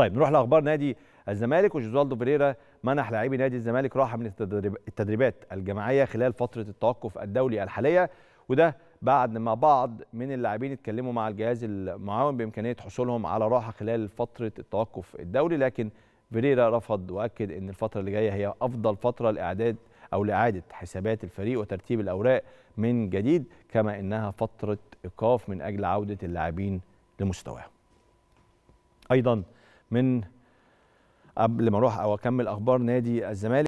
طيب نروح لاخبار نادي الزمالك وجوزالدو فيريرا منح لاعبي نادي الزمالك راحه من التدريبات الجماعيه خلال فتره التوقف الدولي الحاليه وده بعد ما بعض من اللاعبين اتكلموا مع الجهاز المعاون بامكانيه حصولهم على راحه خلال فتره التوقف الدولي لكن فيريرا رفض واكد ان الفتره اللي جايه هي افضل فتره لاعداد او لاعاده حسابات الفريق وترتيب الاوراق من جديد كما انها فتره ايقاف من اجل عوده اللاعبين لمستواهم. ايضا من قبل ما اروح او اكمل اخبار نادي الزمالك